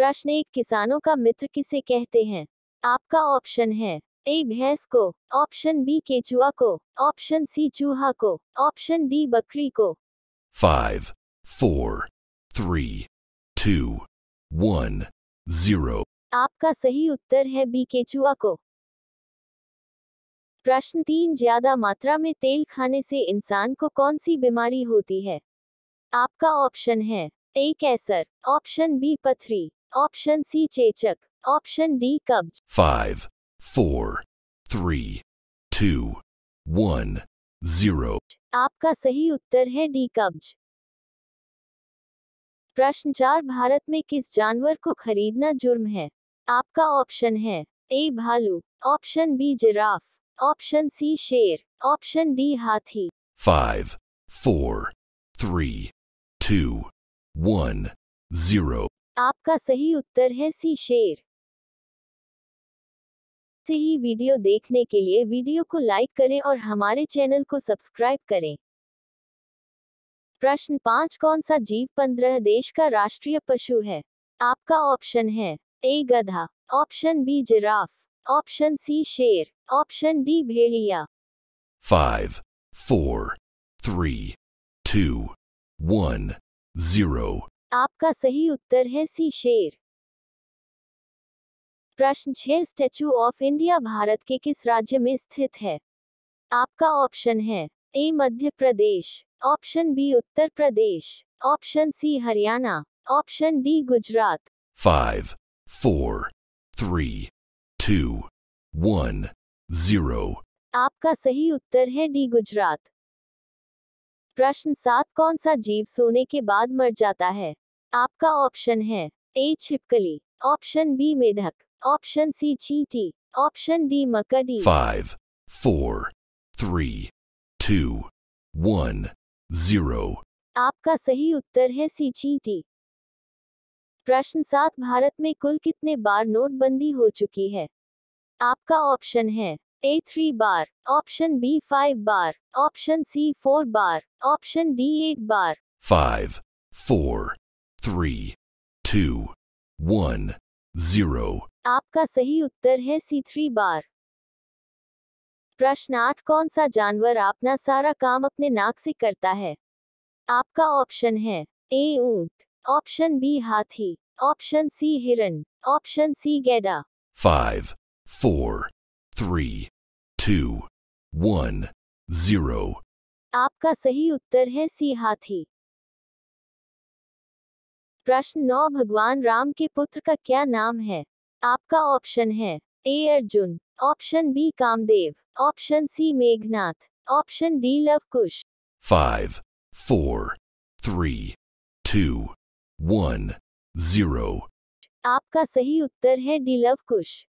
प्रश्न एक किसानों का मित्र किसे कहते हैं आपका ऑप्शन है ए भैंस को ऑप्शन बी केचुआ को ऑप्शन सी चूहा को ऑप्शन डी बकरी को five four three two one zero आपका सही उत्तर है बी केचुआ को प्रश्न तीन ज्यादा मात्रा में तेल खाने से इंसान को कौन सी बीमारी होती है आपका ऑप्शन है ए कैसर ऑप्शन बी पथरी ऑप्शन सी चेचक ऑप्शन डी कब्ज five four three two one zero आपका सही उत्तर है डी कब्ज प्रश्न चार भारत में किस जानवर को खरीदना जुर्म है आपका ऑप्शन है ए भालू option B giraffe option C शेर ऑप्शन डी हाथी five four three two one zero आपका सही उत्तर है सी शेर से ही वीडियो देखने के लिए वीडियो को लाइक करें और हमारे चैनल को सब्सक्राइब करें प्रश्न पाँच कौन सा जीव पंद्रह देश का राष्ट्रीय पशु है आपका ऑप्शन है ए गधा option B giraffe option C शेर ऑप्शन डी भेड़िया five four three two one zero आपका सही उत्तर है सी शेर प्रश्न छह स्टेचू ऑफ इंडिया भारत के किस राज्य में स्थित है आपका ऑप्शन है A Madhya Pradesh option B Uttar Pradesh option C Haryana option D Gujarat five four three two one zero आपका सही उत्तर है डी गुजरात प्रश्न सात कौन सा जीव सोने के बाद मर जाता है आपका ऑप्शन है ए छिपकली ऑप्शन बी मेढक ऑप्शन सी चींटी ऑप्शन डी मकड़ी five four three two one zero आपका सही उत्तर है सी चींटी प्रश्न सात भारत में कुल कितने बार नोटबंदी हो चुकी है आपका ऑप्शन है ए थ्री बार ऑप्शन बी फाइव बार ऑप्शन सी फोर बार ऑप्शन डी एट बार five four three two one zero आपका सही उत्तर है सी थ्री बार प्रश्न आठ कौन सा जानवर अपना सारा काम अपने नाक से करता है आपका ऑप्शन है ए ऊंट ऑप्शन बी हाथी ऑप्शन सी हिरन ऑप्शन सी गैडा five four three, two, one, zero. आपका सही उत्तर है सी हाथी प्रश्न नौ भगवान राम के पुत्र का क्या नाम है आपका ऑप्शन है A Arjun option B Kamdev option C Meghnath option D Lav Kush five four three two one zero आपका सही उत्तर है डी लव कुश